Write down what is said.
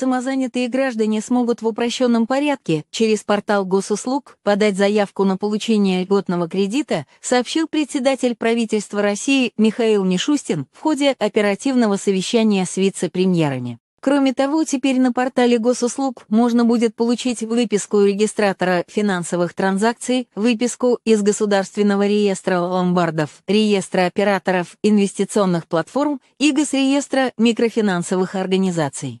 самозанятые граждане смогут в упрощенном порядке через портал госуслуг подать заявку на получение льготного кредита, сообщил председатель правительства России Михаил Мишустин в ходе оперативного совещания с вице-премьерами. Кроме того, теперь на портале госуслуг можно будет получить выписку регистратора финансовых транзакций, выписку из Государственного реестра ломбардов, реестра операторов инвестиционных платформ и Госреестра микрофинансовых организаций.